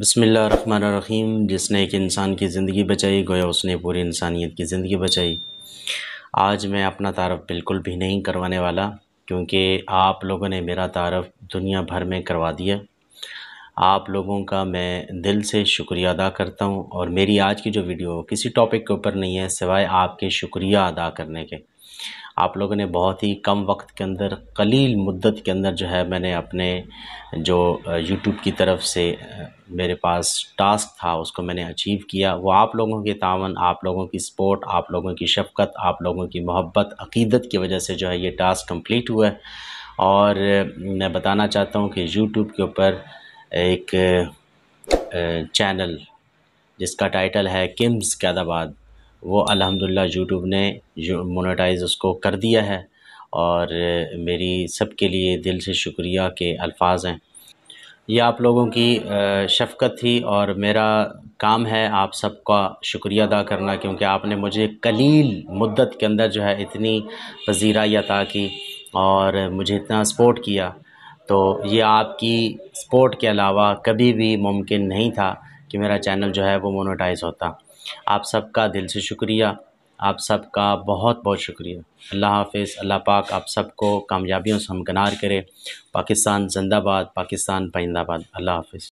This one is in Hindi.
बसमीम जिसने एक इंसान की ज़िंदगी बचाई गोया उसने पूरी इंसानियत की ज़िंदगी बचाई आज मैं अपना तारफ़ बिल्कुल भी नहीं करवाने वाला क्योंकि आप लोगों ने मेरा तारफ़ दुनिया भर में करवा दिया आप लोगों का मैं दिल से शुक्रिया अदा करता हूँ और मेरी आज की जो वीडियो किसी टॉपिक के ऊपर नहीं है सिवाय आपके शुक्रिया अदा करने के आप लोगों ने बहुत ही कम वक्त के अंदर कलील मुद्दत के अंदर जो है मैंने अपने जो यूट्यूब की तरफ से मेरे पास टास्क था उसको मैंने अचीव किया वो आप लोगों के तावन आप लोगों की सपोर्ट आप लोगों की शफकत आप लोगों की मोहब्बत अकीदत की वजह से जो है ये टास्क कंप्लीट हुआ है और मैं बताना चाहता हूँ कि यूट्यूब के ऊपर एक चैनल जिसका टाइटल है किम्स कैदाबाद वो अलहमदिल्ला यूट्यूब ने मोनेटाइज़ उसको कर दिया है और मेरी सबके लिए दिल से शुक्रिया के अल्फाज हैं यह आप लोगों की शफ़क़त थी और मेरा काम है आप सबका शुक्रिया अदा करना क्योंकि आपने मुझे कलील मुद्दत के अंदर जो है इतनी पजीराई अता की और मुझे इतना सपोर्ट किया तो ये आपकी सपोर्ट के अलावा कभी भी मुमकिन नहीं था कि मेरा चैनल जो है वो मोनोटाइज़ होता आप सबका दिल से शुक्रिया आप सबका बहुत बहुत शुक्रिया अल्लाह हाफिज़ अल्लाह पाक आप सबको कामयाबियों से हमकनार करे पाकिस्तान जिंदाबाद पाकिस्तान पाइंदाबाद अल्लाह हाफिज़